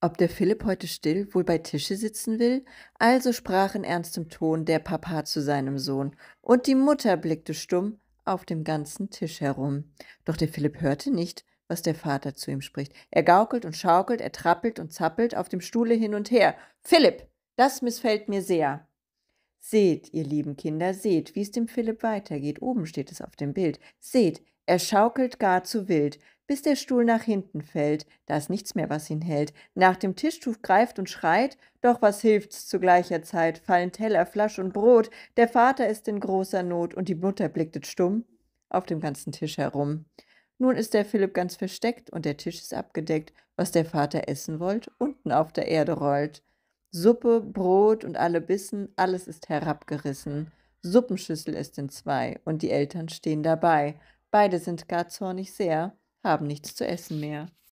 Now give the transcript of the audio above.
Ob der Philipp heute still wohl bei Tische sitzen will? Also sprach in ernstem Ton der Papa zu seinem Sohn, und die Mutter blickte stumm auf dem ganzen Tisch herum. Doch der Philipp hörte nicht, was der Vater zu ihm spricht. Er gaukelt und schaukelt, er trappelt und zappelt auf dem Stuhle hin und her. Philipp, das missfällt mir sehr. Seht, ihr lieben Kinder, seht, wie es dem Philipp weitergeht. Oben steht es auf dem Bild. Seht, er schaukelt gar zu wild bis der Stuhl nach hinten fällt, da ist nichts mehr, was ihn hält, nach dem Tischtuch greift und schreit, doch was hilft's zu gleicher Zeit, fallen Teller, Flasch und Brot, der Vater ist in großer Not und die Mutter blicktet stumm auf dem ganzen Tisch herum. Nun ist der Philipp ganz versteckt und der Tisch ist abgedeckt, was der Vater essen wollt, unten auf der Erde rollt. Suppe, Brot und alle Bissen, alles ist herabgerissen. Suppenschüssel ist in zwei und die Eltern stehen dabei. Beide sind gar zornig sehr haben nichts zu essen mehr